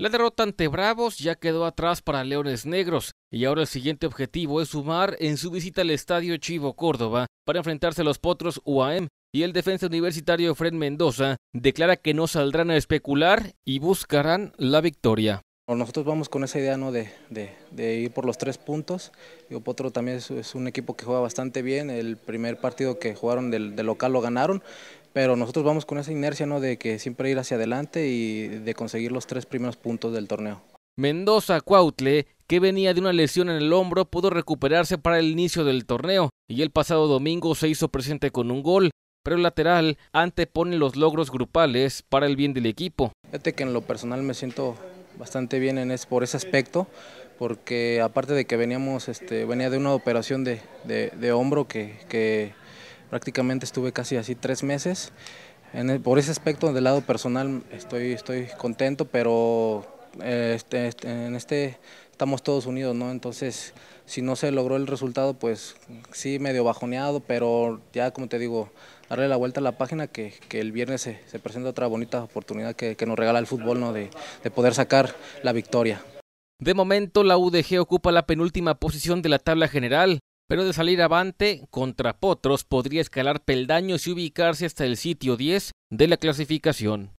La derrota ante Bravos ya quedó atrás para Leones Negros y ahora el siguiente objetivo es sumar en su visita al Estadio Chivo Córdoba para enfrentarse a los Potros UAM y el defensa universitario Fred Mendoza declara que no saldrán a especular y buscarán la victoria. Nosotros vamos con esa idea ¿no? de, ir por los tres puntos. y Potro también es, un equipo que juega bastante bien. El primer partido que jugaron de del local lo ganaron pero nosotros vamos con esa inercia ¿no? de que siempre ir hacia adelante y de conseguir los tres primeros puntos del torneo. Mendoza Cuautle, que venía de una lesión en el hombro, pudo recuperarse para el inicio del torneo y el pasado domingo se hizo presente con un gol, pero el lateral antepone los logros grupales para el bien del equipo. Fíjate que en lo personal me siento bastante bien por ese aspecto, porque aparte de que veníamos, este, venía de una operación de, hombro que, que prácticamente estuve casi así tres meses. por ese aspecto del lado personal estoy, estoy contento, pero eh, este, este, en este estamos todos unidos, ¿no? Entonces, si no se logró el resultado, pues sí, medio bajoneado, pero ya como te digo, darle la vuelta a la página, que, el viernes se, presenta otra bonita oportunidad que, nos regala el fútbol, ¿no? de, de poder sacar la victoria. De momento, la UDG ocupa la penúltima posición de la tabla general, pero de salir avante contra Potros podría escalar peldaños y ubicarse hasta el sitio 10 de la clasificación.